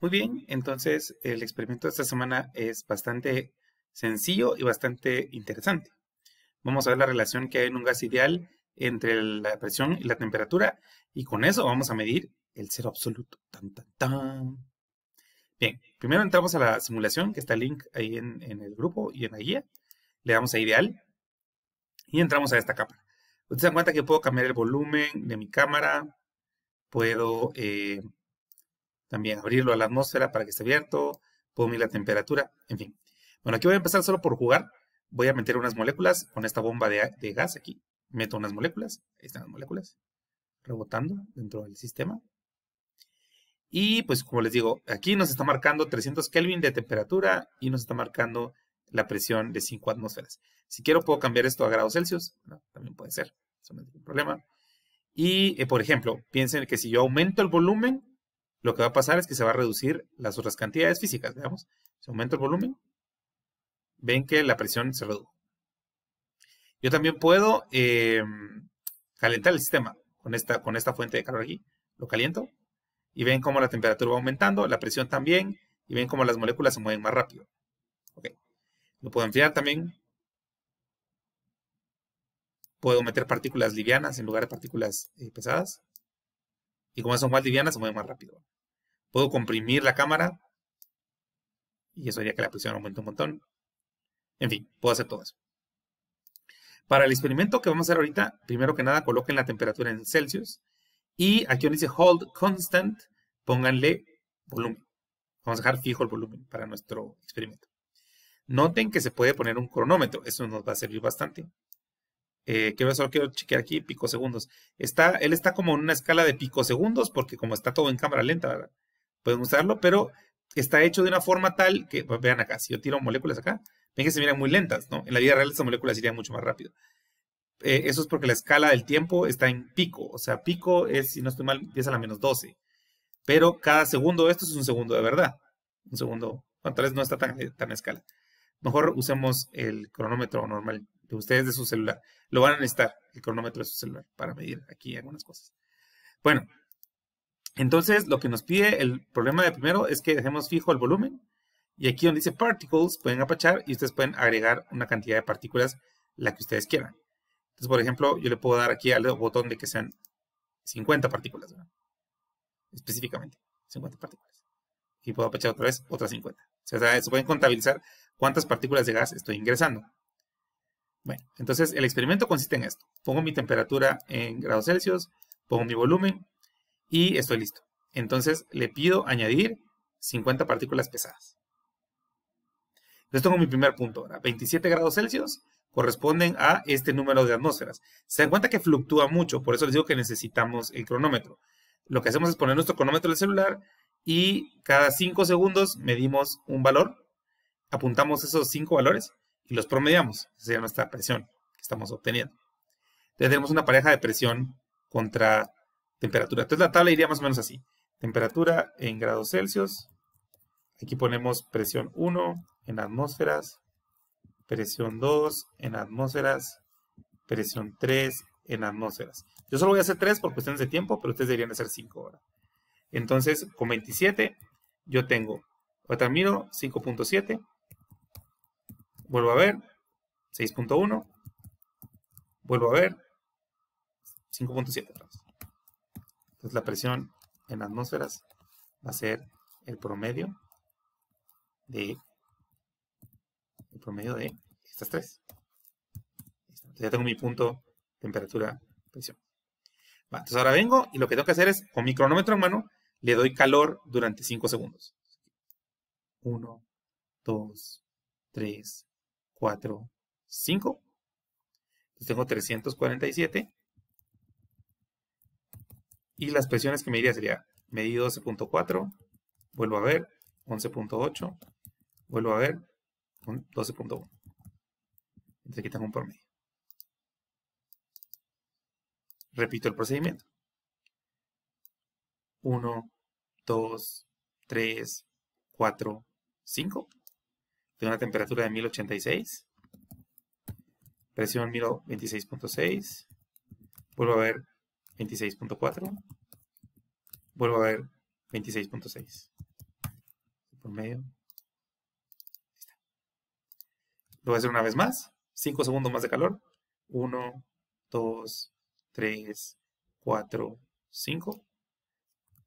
Muy bien, entonces el experimento de esta semana es bastante sencillo y bastante interesante. Vamos a ver la relación que hay en un gas ideal entre la presión y la temperatura y con eso vamos a medir el cero absoluto. Bien, primero entramos a la simulación que está el link ahí en, el grupo y en la guía. Le damos a ideal y entramos a esta capa. Ustedes se dan cuenta que puedo cambiar el volumen de mi cámara, puedo eh, también abrirlo a la atmósfera para que esté abierto, puedo medir la temperatura, en fin. Bueno, aquí voy a empezar solo por jugar. Voy a meter unas moléculas con esta bomba de, gas aquí. Meto unas moléculas, ahí están las moléculas, rebotando dentro del sistema. Y pues como les digo, aquí nos está marcando 300 Kelvin de temperatura y nos está marcando la presión de 5 atmósferas. Si quiero puedo cambiar esto a grados Celsius, también puede ser, no es problema. Y eh, por ejemplo, piensen que si yo aumento el volumen, lo que va a pasar es que se va a reducir las otras cantidades físicas, veamos. Se aumenta el volumen, ven que la presión se redujo. Yo también puedo em, calentar el sistema con esta, con esta fuente de calor aquí. Lo caliento y ven cómo la temperatura va aumentando, la presión también, y ven cómo las moléculas se mueven más rápido. Lo puedo enfriar también. Puedo meter partículas livianas en lugar de partículas eh, pesadas. Y como son más livianas, se mueven más rápido. Puedo comprimir la cámara. Y eso haría que la presión aumente un montón. En fin, puedo hacer todo eso. Para el experimento que vamos a hacer ahorita, primero que nada coloquen la temperatura en Celsius. Y aquí donde dice hold constant, pónganle volumen. Vamos a dejar fijo el volumen para nuestro experimento. Noten que se puede poner un cronómetro. Eso nos va a servir bastante eh, solo quiero chequear aquí, picosegundos. Está, él está como en una escala de picosegundos, porque como está todo en cámara lenta, podemos usarlo, pero está hecho de una forma tal que, vean acá, si yo tiro moléculas acá, ven que se miran muy lentas, ¿no? En la vida real estas moléculas irían mucho más rápido. Eh, eso es porque la escala del tiempo está en pico, o sea, pico es, si no estoy mal, 10 a la menos 12. Pero cada segundo de esto es un segundo de verdad. Un segundo, bueno, tal vez no está tan, eh, tan escala. Mejor usemos el cronómetro normal de ustedes de su celular. Lo van a necesitar, el cronómetro de su celular, para medir aquí algunas cosas. Bueno, entonces lo que nos pide el problema de primero es que dejemos fijo el volumen. Y aquí donde dice particles pueden apachar y ustedes pueden agregar una cantidad de partículas la que ustedes quieran. Entonces, por ejemplo, yo le puedo dar aquí al botón de que sean 50 partículas. Específicamente, 50 partículas. Y puedo apachar otra vez otras 50. O sea, se pueden contabilizar cuántas partículas de gas estoy ingresando. Bueno, entonces el experimento consiste en esto. Pongo mi temperatura en grados Celsius, pongo mi volumen y estoy listo. Entonces le pido añadir 50 partículas pesadas. Entonces tengo mi primer punto. ahora. 27 grados Celsius corresponden a este número de atmósferas. Se dan cuenta que fluctúa mucho, por eso les digo que necesitamos el cronómetro. Lo que hacemos es poner nuestro cronómetro del celular y cada 5 segundos medimos un valor, apuntamos esos 5 valores y los promediamos. Esa sería nuestra presión que estamos obteniendo. Entonces tenemos una pareja de presión contra temperatura. Entonces la tabla iría más o menos así. Temperatura en grados Celsius. Aquí ponemos presión 1 en atmósferas, presión 2 en atmósferas, presión 3 en atmósferas. Yo solo voy a hacer 3 por cuestiones de tiempo, pero ustedes deberían hacer 5 ahora. Entonces, con 27, yo tengo, o termino 5.7, Vuelvo a ver. 6.1. Vuelvo a ver. 5.7 Entonces la presión en atmósferas va a ser el promedio de el promedio de estas tres. Entonces ya tengo mi punto temperatura presión. entonces ahora vengo y lo que tengo que hacer es con mi cronómetro en mano le doy calor durante 5 segundos. 1, 2, 3, 4, 5. Entonces tengo 347. Y las presiones que me iría sería, medí 12.4, vuelvo a ver, 11.8, vuelvo a ver, 12.1. Entonces aquí tengo un promedio. Repito el procedimiento. 1, 2, 3, 4, 5 de una temperatura de 1086, presión 26.6, vuelvo a ver 26.4, vuelvo a ver 26.6 por medio. Lo voy a hacer una vez más, 5 segundos más de calor, 1, 2, 3, 4, 5,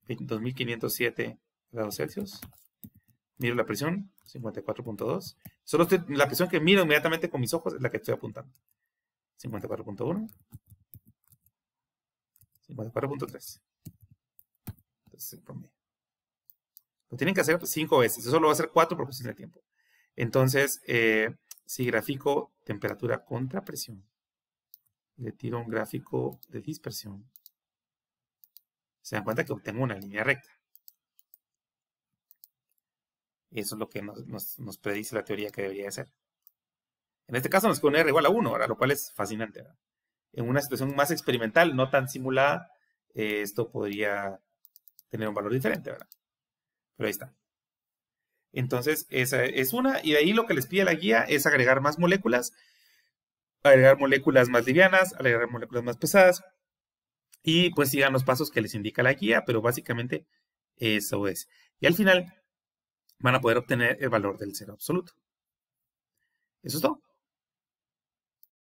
2507 grados Celsius miro la presión, 54.2. Solo la presión que miro inmediatamente con mis ojos es la que estoy apuntando. 54.1. 54.3. Entonces, Lo tienen que hacer cinco veces. Eso lo va a hacer cuatro por cuestión de tiempo. Entonces, eh, si grafico temperatura contra presión, le tiro un gráfico de dispersión. Se dan cuenta que obtengo una línea recta. Eso es lo que nos, predice la teoría que debería ser. En este caso nos pone R igual a 1, lo cual es fascinante. En una situación más experimental, no tan simulada, eh, esto podría tener un valor diferente, ¿verdad? Pero ahí está. Entonces, esa es una. Y de ahí lo que les pide la guía es agregar más moléculas, agregar moléculas más livianas, agregar moléculas más pesadas. Y pues sigan los pasos que les indica la guía, pero básicamente eso es. Y al final van a poder obtener el valor del cero absoluto. Eso es todo.